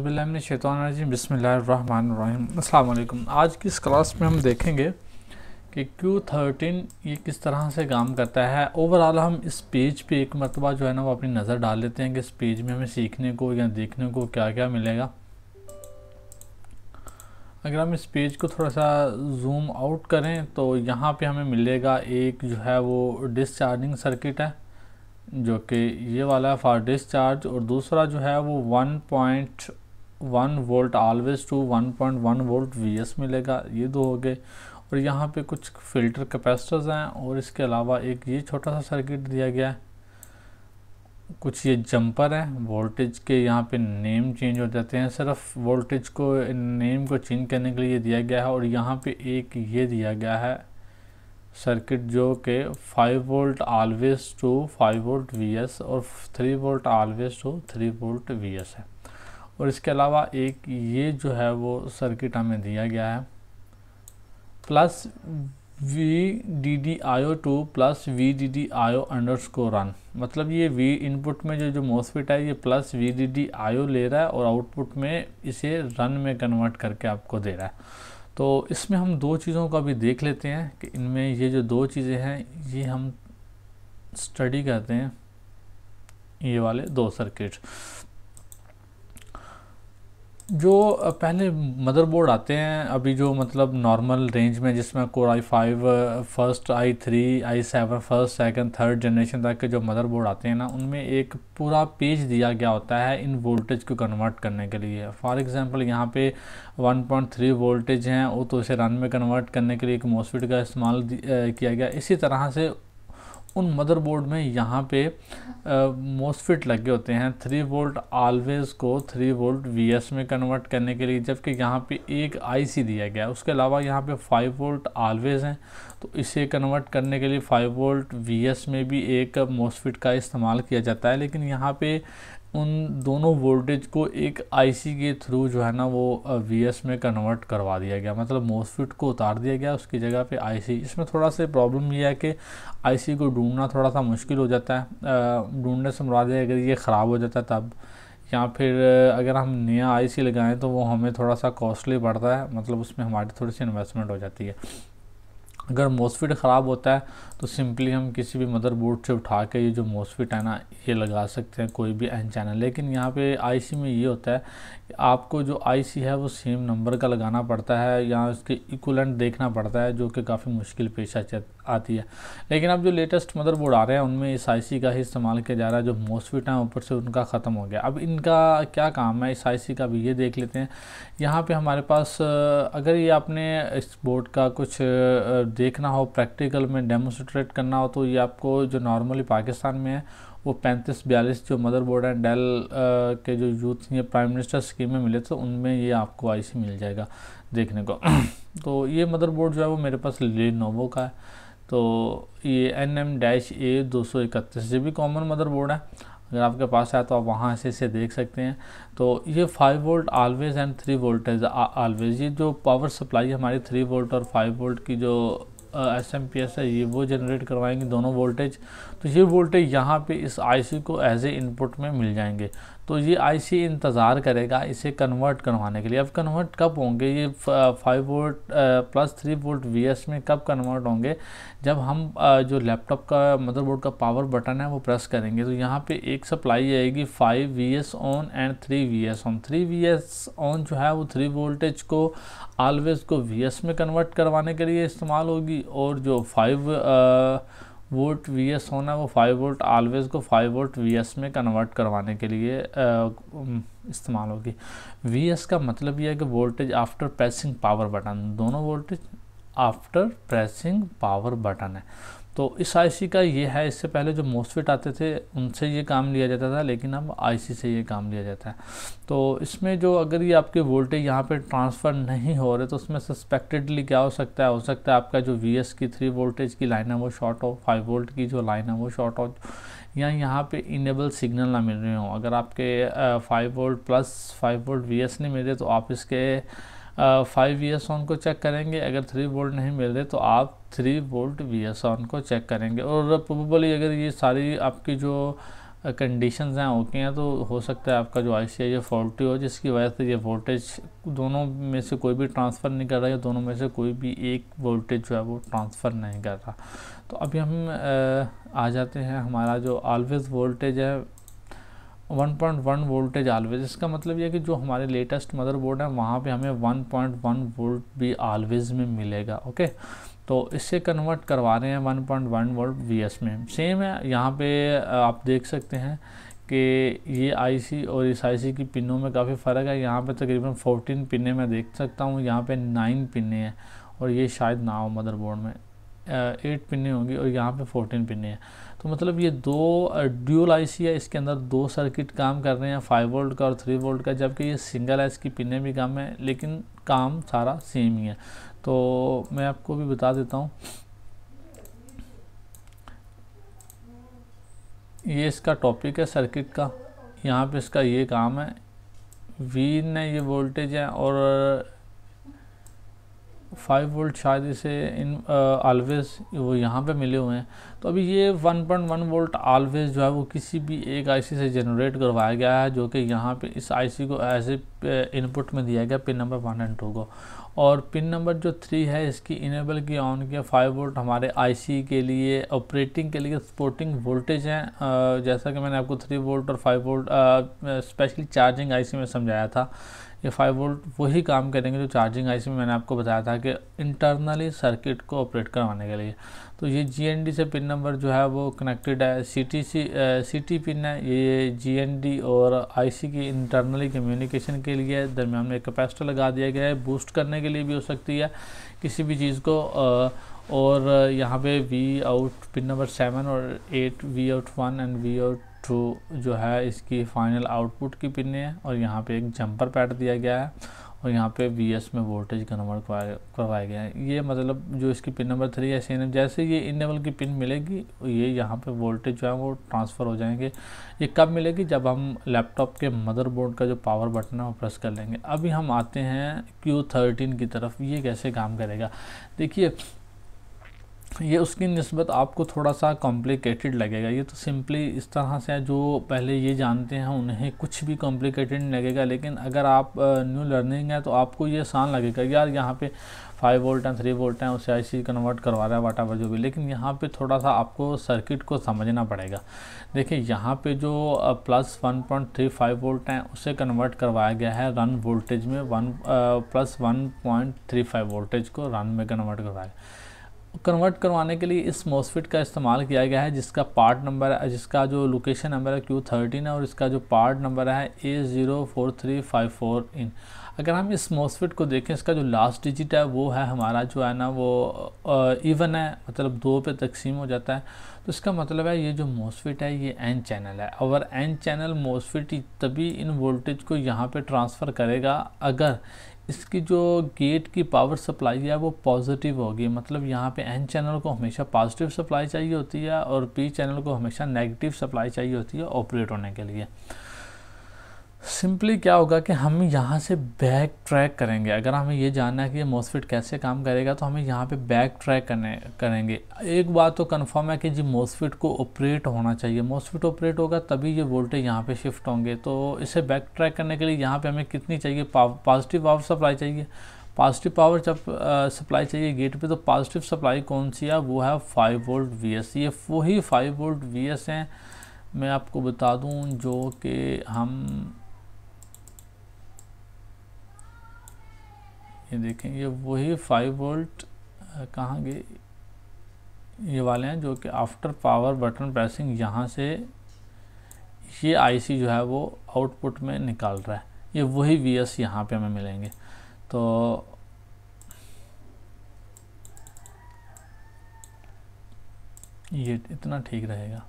अज़बिल्लाशैतरजीम बसमिल्लाम अल्लाम आज की इस क्लास में हम देखेंगे कि Q13 ये किस तरह से काम करता है ओवरऑल हम इस पेज पे एक मरतबा जो है ना वो अपनी नज़र डाल लेते हैं कि इस पेज में हमें सीखने को या देखने को क्या क्या मिलेगा अगर हम इस पेज को थोड़ा सा जूम आउट करें तो यहाँ पे हमें मिलेगा एक जो है वो डिस्चार्जिंग सर्किट है जो कि ये वाला है फॉर डिस्चार्ज और दूसरा जो है वो point one volt always to one point one volt V S मिलेगा ये दो हो गए और यहाँ पे कुछ फिल्टर कैपेसिटर्स हैं और इसके अलावा एक ये छोटा सा सर्किट दिया गया है कुछ ये जंपर हैं वोल्टेज के यहाँ पे नेम चेंज हो जाते हैं सिर्फ वोल्टेज को नेम को चेंज करने के लिए दिया गया है और यहाँ पे एक ये दिया गया है सर्किट जो कि five volt always to five volt V S और three volt always to three volt V S है और इसके अलावा एक ये जो है वो सर्किट हमें दिया गया है plus V D D I O two plus V D D I O underscore run मतलब ये वी इनपुट में जो जो मोसफिट है ये plus V D D I O ले रहा है और आउटपुट में इसे रन में कन्वर्ट करके आपको दे रहा है तो इसमें हम दो चीज़ों का भी देख लेते हैं कि इनमें ये जो दो चीज़ें हैं ये हम स्टडी करते हैं ये वाले दो सर्किट जो पहले मदरबोर्ड आते हैं अभी जो मतलब नॉर्मल रेंज में जिसमें core i five first i three i seven first second third generation तक के जो मदरबोर्ड आते हैं ना उनमें एक पूरा पेज दिया गया होता है इन वोल्टेज को कन्वर्ट करने के लिए फॉर एग्जांपल यहाँ पे 1.3 वोल्टेज हैं वो तो उसे रन में कन्वर्ट करने के लिए एक मोसफिट का इस्तेमाल किया गया इसी तरह से उन मदरबोर्ड में यहाँ पे मोसफिट लगे होते हैं थ्री वोल्ट आलवेज़ को थ्री वोल्ट वीएस में कन्वर्ट करने के लिए जबकि यहाँ पे एक आईसी दिया गया है उसके अलावा यहाँ पे फाइव वोल्ट आलवेज़ हैं तो इसे कन्वर्ट करने के लिए फाइव वोल्ट वीएस में भी एक मोसफिट का इस्तेमाल किया जाता है लेकिन यहाँ पे उन दोनों वोल्टेज को एक आईसी के थ्रू जो है ना वो वीएस में कन्वर्ट करवा दिया गया मतलब मोसफिट को उतार दिया गया उसकी जगह पे आईसी इसमें थोड़ा सा प्रॉब्लम यह है कि आईसी को ढूंढना थोड़ा सा मुश्किल हो जाता है ढूंढने से मुराद है अगर ये ख़राब हो जाता है तब या फिर अगर हम नया आईसी लगाएं तो वो हमें थोड़ा सा कॉस्टली पड़ता है मतलब उसमें हमारी थोड़ी सी इन्वेस्टमेंट हो जाती है अगर मोसफिट ख़राब होता है तो सिंपली हम किसी भी मदरबोर्ड से उठा के ये जो मोसफिट है ना ये लगा सकते हैं कोई भी एन चैनल लेकिन यहाँ पे आईसी में ये होता है कि आपको जो आईसी है वो सेम नंबर का लगाना पड़ता है या उसके इक्वलेंट देखना पड़ता है जो कि काफ़ी मुश्किल पेश आती है लेकिन अब जो लेटेस्ट मदरबोर्ड आ रहे हैं उनमें इस आई का ही इस्तेमाल किया जा रहा है जो मोसफिट हैं ऊपर से उनका ख़त्म हो गया अब इनका क्या काम है इस आई का भी ये देख लेते हैं यहाँ पर हमारे पास अगर ये आपने इस बोर्ड का कुछ देखना हो प्रैक्टिकल में डेमोस्ट्रेट ट्रेड करना हो तो ये आपको जो नॉर्मली पाकिस्तान में है वो पैंतीस बयालीस जो मदर बोर्ड एंड डेल के जो यूथ ये प्राइम मिनिस्टर स्कीम में मिले थे उनमें ये आपको आई मिल जाएगा देखने को तो ये मदर बोर्ड जो है वो मेरे पास लेनोवो का है तो ये एन एम डैश ए दो सौ इकतीस ये भी कॉमन मदर बोर्ड है अगर आपके पास है तो आप वहाँ से इसे देख सकते हैं तो ये five volt always and three voltage always ये जो पावर सप्लाई हमारी थ्री वोल्ट और फाइव वोल्ट की जो एस एम पी एस है ये वो जनरेट करवाएंगे दोनों वोल्टेज तो ये वोल्टेज यहाँ पे इस आईसी को एज ए इनपुट में मिल जाएंगे तो ये आईसी इंतज़ार करेगा इसे कन्वर्ट करवाने के लिए अब कन्वर्ट कब होंगे ये five volt plus three volt VS में कब कन्वर्ट होंगे जब हम आ, जो लैपटॉप का मदरबोर्ड का पावर बटन है वो प्रेस करेंगे तो यहाँ पे एक सप्लाई आएगी five V S on and three V S on three V S on जो है वो थ्री वोल्टेज को ऑलवेज को वी एस में कन्वर्ट करवाने के लिए इस्तेमाल होगी और जो फाइव वोल्ट वी एस होना वो फाइव वोल्ट ऑलवेज को फाइव वोल्ट वी एस में कन्वर्ट करवाने के लिए इस्तेमाल होगी वी एस का मतलब यह है कि voltage after pressing power button दोनों voltage after pressing power button है तो इस आईसी का ये है इससे पहले जो मोसफिट आते थे उनसे ये काम लिया जाता था लेकिन अब आईसी से ये काम लिया जाता है तो इसमें जो अगर ये आपके वोल्टेज यहाँ पे ट्रांसफ़र नहीं हो रहे तो उसमें सस्पेक्टेडली क्या हो सकता है हो सकता है आपका जो वी की थ्री वोल्टेज की लाइन है वो शॉर्ट हो फाइव वोल्ट की जो लाइन है वो शॉर्ट हो या यहाँ पे इनेबल सिग्नल ना मिल रहे हों अगर आपके five volt plus five volt V नहीं मिल रहे तो आप इसके फाइव वी एस ऑन को चेक करेंगे अगर थ्री वोल्ट नहीं मिल रहे तो आप three volt V S on को चेक करेंगे और प्रोबली अगर ये सारी आपकी जो कंडीशंस हैं ओके हैं तो हो सकता है आपका जो आई सी ये फॉल्टी हो जिसकी वजह से ये वोल्टेज दोनों में से कोई भी ट्रांसफ़र नहीं कर रहा या दोनों में से कोई भी एक वोल्टेज जो है वो ट्रांसफ़र नहीं कर रहा तो अभी हम आ जाते हैं हमारा जो ऑलवेज़ वोल्टेज है 1.1 वोल्टेज ऑलवेज इसका मतलब यह कि जो हमारे लेटेस्ट मदरबोर्ड है वहाँ पे हमें 1.1 वोल्ट भी ऑलवेज में मिलेगा ओके तो इससे कन्वर्ट करवा रहे हैं 1.1 वोल्ट एस में सेम है यहाँ पे आप देख सकते हैं कि ये आईसी और इस आईसी की पिनों में काफ़ी फ़र्क है यहाँ पे तकरीबन 14 पिने मैं देख सकता हूँ यहाँ पे 9 पिने हैं और ये शायद ना हो बोर्ड में एट पिने होंगी और यहाँ पे फोर्टीन पिने हैं तो मतलब ये दो ड्यूल आईसी है इसके अंदर दो सर्किट काम कर रहे हैं फाइव वोल्ट का और थ्री वोल्ट का जबकि ये सिंगल आई की पिने भी कम है लेकिन काम सारा सेम ही है तो मैं आपको भी बता देता हूँ ये इसका टॉपिक है सर्किट का यहाँ पे इसका ये काम है वी ने ये वोल्टेज है और फाइव वोल्ट शायद इसे इन ऑलवेज वो यहाँ पे मिले हुए हैं तो अभी ये 1.1 वोल्ट आलवेज जो है वो किसी भी एक आईसी से जनरेट करवाया गया है जो कि यहाँ पे इस आईसी को एज ए इनपुट में दिया गया pin number one and two को और पिन नंबर जो थ्री है इसकी इनेबल की ऑन किया फाइव वोल्ट हमारे आईसी के लिए ऑपरेटिंग के लिए सपोर्टिंग वोल्टेज हैं जैसा कि मैंने आपको थ्री वोल्ट और five volt specially charging IC में समझाया था ये फाइव वोल्ट वही काम करेंगे जो चार्जिंग आईसी में मैंने आपको बताया था कि इंटरनली सर्किट को ऑपरेट करवाने के लिए तो ये जीएनडी से पिन नंबर जो है वो कनेक्टेड है सीटीसी सीटी पिन है ये जीएनडी और आईसी की इंटरनली कम्युनिकेशन के लिए दरमियान में एक कैपेसिटर लगा दिया गया है बूस्ट करने के लिए भी हो सकती है किसी भी चीज़ को और यहाँ पे V out pin number seven और eight V out one and V out two जो है इसकी फाइनल आउटपुट की पिन है और यहाँ पे एक जंपर पैड दिया गया है और यहाँ पे वी एस में वोल्टेज कन्वर्ट करवाया गया है ये मतलब जो इसकी पिन नंबर थ्री है सेम जैसे ये इनेबल की पिन मिलेगी ये यहाँ पे वोल्टेज जो है वो ट्रांसफ़र हो जाएंगे ये कब मिलेगी जब हम लैपटॉप के मदरबोर्ड का जो पावर बटन है वो प्रेस कर लेंगे अभी हम आते हैं क्यू थर्टीन की तरफ ये कैसे काम करेगा देखिए तो ये उसकी नस्बत आपको थोड़ा सा कॉम्प्लिकेटेड लगेगा ये तो सिंपली इस तरह से जो पहले ये जानते हैं उन्हें कुछ भी कॉम्प्लिकेटेड नहीं लगेगा लेकिन अगर आप न्यू लर्निंग है तो आपको ये आसान लगेगा यार यहाँ पे फाइव वोल्ट हैं थ्री वोल्ट हैं उसे आई कन्वर्ट करवा रहा है वाटा जो भी लेकिन यहाँ पे थोड़ा सा आपको सर्किट को समझना पड़ेगा देखिए यहाँ पे जो plus one point three five volt हैं उसे कन्वर्ट करवाया गया है रन वोल्टेज में one plus one point three five voltage को रन में कन्वर्ट करवाया कन्वर्ट करवाने के लिए इस मोसफिट का इस्तेमाल किया गया है जिसका पार्ट नंबर है जिसका जो लोकेशन नंबर है क्यू थर्टीन है और इसका जो पार्ट नंबर है A zero four three five four इन अगर हम इस मोसफिट को देखें इसका जो लास्ट डिजिट है वो है हमारा जो है ना वो इवन है मतलब दो पे तकसीम हो जाता है तो इसका मतलब है ये जो मोसफिट है ये एन चैनल है और एन चैनल मोसफिट तभी इन वोल्टेज को यहाँ पर ट्रांसफ़र करेगा अगर इसकी जो गेट की पावर सप्लाई है वो पॉजिटिव होगी मतलब यहाँ पे एन चैनल को हमेशा पॉजिटिव सप्लाई चाहिए होती है और पी चैनल को हमेशा नेगेटिव सप्लाई चाहिए होती है ऑपरेट होने के लिए सिंपली क्या होगा कि हम यहाँ से बैक ट्रैक करेंगे अगर हमें ये जानना है कि ये मोसफिट कैसे काम करेगा तो हमें यहाँ पे बैक ट्रैक करने करेंगे एक बात तो कंफर्म है कि जी मोसफिट को ऑपरेट होना चाहिए मोसफिट ऑपरेट होगा तभी ये वोल्टेज यहाँ पे शिफ्ट होंगे तो इसे बैक ट्रैक करने के लिए यहाँ पर हमें कितनी चाहिए पॉजिटिव पावर सप्लाई चाहिए पॉजिटिव पावर जब सप्लाई चाहिए गेट पर तो पॉजिटिव सप्लाई कौन सी है वो है फाइव वोल्ट वी एस ये वही फाइव वोल्ट वी एस हैं मैं आपको बता दूं जो कि हम ये देखें ये वही फाइव वोल्ट कहाँ गए ये वाले हैं जो कि आफ्टर पावर बटन प्रेसिंग यहाँ से ये आईसी जो है वो आउटपुट में निकाल रहा है ये वही वी एस यहाँ पर हमें मिलेंगे तो ये इतना ठीक रहेगा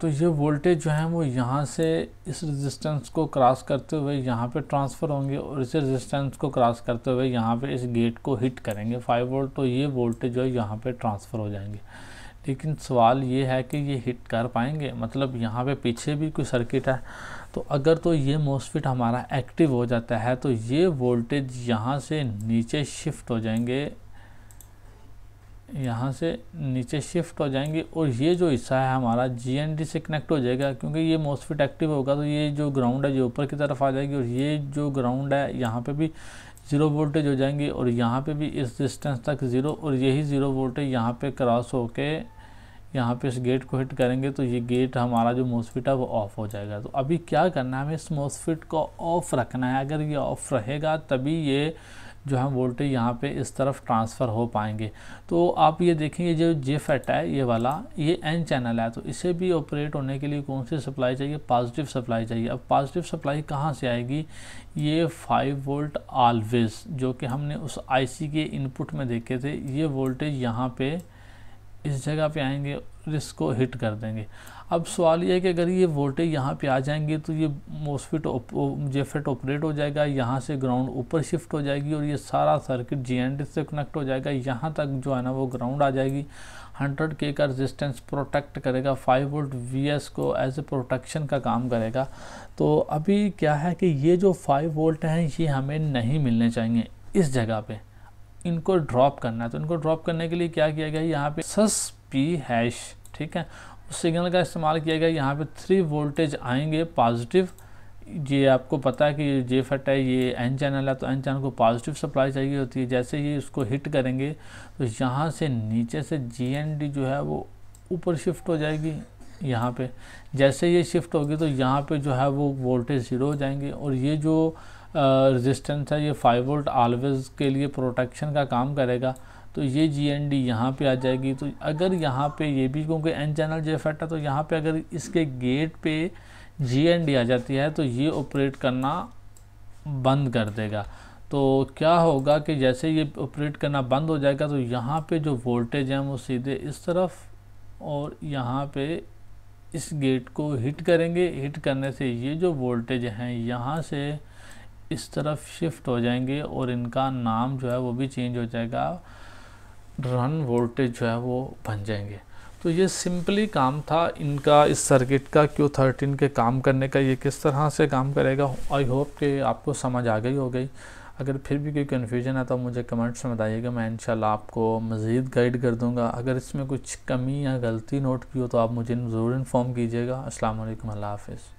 तो ये वोल्टेज जो है वो यहाँ से इस रेजिस्टेंस को क्रॉस करते हुए यहाँ पे ट्रांसफ़र होंगे और इस रेजिस्टेंस को क्रॉस करते हुए यहाँ पे इस गेट को हिट करेंगे फाइव वोल्ट तो ये वोल्टेज जो है यहाँ पे ट्रांसफ़र हो जाएंगे लेकिन सवाल ये है कि ये हिट कर पाएंगे मतलब यहाँ पे पीछे भी कोई सर्किट है तो अगर तो ये मोसफिट हमारा एक्टिव हो जाता है तो ये वोल्टेज यहाँ से नीचे शिफ्ट हो जाएंगे यहाँ से नीचे शिफ्ट हो जाएंगे और ये जो हिस्सा है हमारा जी से कनेक्ट हो जाएगा क्योंकि ये मोस्फिट एक्टिव होगा तो ये जो ग्राउंड है ये ऊपर की तरफ आ जाएगी और ये जो ग्राउंड है यहाँ पे भी ज़ीरो वोल्टेज हो जाएंगे और यहाँ पे भी इस डिस्टेंस तक ज़ीरो और यही ज़ीरो वोल्टेज यहाँ पर क्रॉस होके यहाँ पे इस गेट को हिट करेंगे तो ये गेट हमारा जो मोसफिट है वो ऑफ़ हो जाएगा तो अभी क्या करना है हमें इस मोसफिट को ऑफ़ रखना है अगर ये ऑफ़ रहेगा तभी ये जो है वोल्टेज यहाँ पे इस तरफ ट्रांसफ़र हो पाएंगे तो आप ये देखेंगे जो जे फैट e है ये वाला ये एन चैनल है तो इसे भी ऑपरेट होने के लिए कौन सी सप्लाई चाहिए पॉजिटिव सप्लाई चाहिए अब पॉजिटिव सप्लाई कहाँ से आएगी ये फाइव वोल्ट आलवेज़ जो कि हमने उस आईसी के इनपुट में देखे थे ये वोल्टेज यहाँ पर इस जगह पे आएंगे और इसको हिट कर देंगे अब सवाल यह है कि अगर ये वोल्टेज यहाँ पे आ जाएंगे तो ये मोसफिट जेफेट ऑपरेट हो जाएगा यहाँ से ग्राउंड ऊपर शिफ्ट हो जाएगी और ये सारा सर्किट जी एंड से कनेक्ट हो जाएगा यहाँ तक जो है ना वो ग्राउंड आ जाएगी 100 के का रेजिस्टेंस प्रोटेक्ट करेगा 5 वोल्ट वीएस को एज ए प्रोटेक्शन का काम करेगा तो अभी क्या है कि ये जो 5 वोल्ट हैं ये हमें नहीं मिलने चाहिए इस जगह पे इनको ड्रॉप करना है तो इनको ड्रॉप करने के लिए क्या किया गया यहाँ पे सस पी हैश ठीक है उस सिग्नल का इस्तेमाल किया गया यहाँ पे थ्री वोल्टेज आएंगे पॉजिटिव ये आपको पता है कि जे फट है ये एन चैनल है तो एन चैनल को पॉजिटिव सप्लाई चाहिए होती है जैसे ये उसको हिट करेंगे तो यहाँ से नीचे से जी जो है वो ऊपर शिफ्ट हो जाएगी यहाँ पे जैसे ये शिफ्ट होगी तो यहाँ पे जो है वो वोल्टेज ज़ीरो हो जाएंगे और ये जो रेजिस्टेंस है ये फाइव वोल्ट ऑलवेज़ के लिए प्रोटेक्शन का काम करेगा तो ये जी एन डी यहाँ पर आ जाएगी तो अगर यहाँ पे ये भी क्योंकि एन चैनल जे फैट है तो यहाँ पे अगर इसके गेट पे जी एन डी आ जाती है तो ये ऑपरेट करना बंद कर देगा तो क्या होगा कि जैसे ये ऑपरेट करना बंद हो जाएगा तो यहाँ पे जो वोल्टेज है वो सीधे इस तरफ और यहाँ पे इस गेट को हिट करेंगे हिट करने से ये जो वोल्टेज हैं यहाँ से इस तरफ शिफ्ट हो जाएंगे और इनका नाम जो है वो भी चेंज हो जाएगा रन वोल्टेज जो है वो बन जाएंगे तो ये सिंपली काम था इनका इस सर्किट का Q13 थर्टीन के काम करने का ये किस तरह से काम करेगा आई होप कि आपको समझ आ गई हो गई अगर फिर भी कोई कन्फ्यूजन है तो मुझे कमेंट्स में बताइएगा मैं इंशाल्लाह आपको मज़ीद गाइड कर दूंगा अगर इसमें कुछ कमी या गलती नोट की हो तो आप मुझे ज़रूर इन्फॉर्म कीजिएगा अस्सलाम वालेकुम अल्लाह हाफिज़